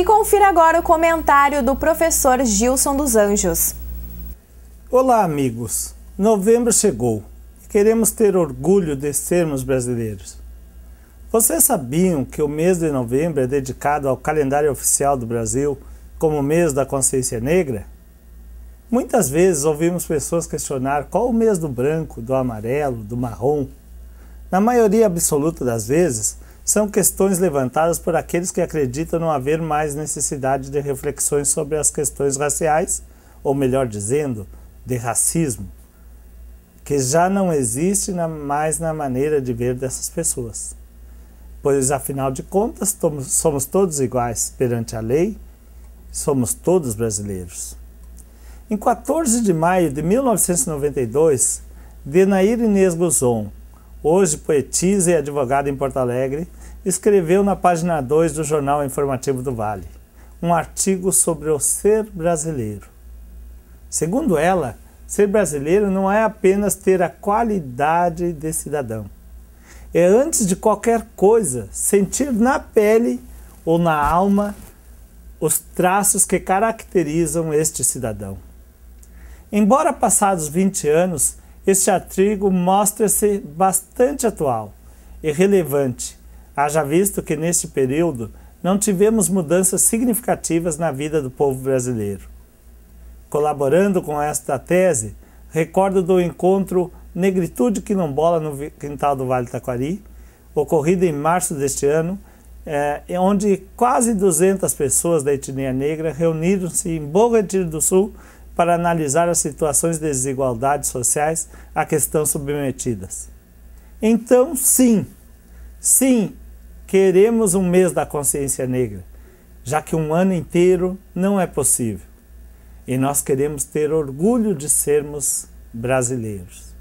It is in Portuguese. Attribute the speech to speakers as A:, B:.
A: E confira agora o comentário do professor Gilson dos Anjos. Olá, amigos. Novembro chegou e queremos ter orgulho de sermos brasileiros. Vocês sabiam que o mês de novembro é dedicado ao calendário oficial do Brasil como mês da consciência negra? Muitas vezes ouvimos pessoas questionar qual o mês do branco, do amarelo, do marrom. Na maioria absoluta das vezes, são questões levantadas por aqueles que acreditam não haver mais necessidade de reflexões sobre as questões raciais, ou melhor dizendo, de racismo, que já não existe na, mais na maneira de ver dessas pessoas. Pois, afinal de contas, tomos, somos todos iguais perante a lei, somos todos brasileiros. Em 14 de maio de 1992, Denair Inês Guzon, hoje poetisa e advogada em Porto Alegre, escreveu na página 2 do Jornal Informativo do Vale um artigo sobre o ser brasileiro. Segundo ela, ser brasileiro não é apenas ter a qualidade de cidadão. É, antes de qualquer coisa, sentir na pele ou na alma os traços que caracterizam este cidadão. Embora passados 20 anos, este artigo mostra-se bastante atual e relevante, haja visto que neste período não tivemos mudanças significativas na vida do povo brasileiro. Colaborando com esta tese, recordo do encontro Negritude Quilombola no Quintal do Vale Taquari, ocorrido em março deste ano, é, onde quase 200 pessoas da etnia negra reuniram-se em Bom Retiro do Sul para analisar as situações de desigualdades sociais a que estão submetidas. Então, sim, sim, queremos um mês da consciência negra, já que um ano inteiro não é possível. E nós queremos ter orgulho de sermos brasileiros.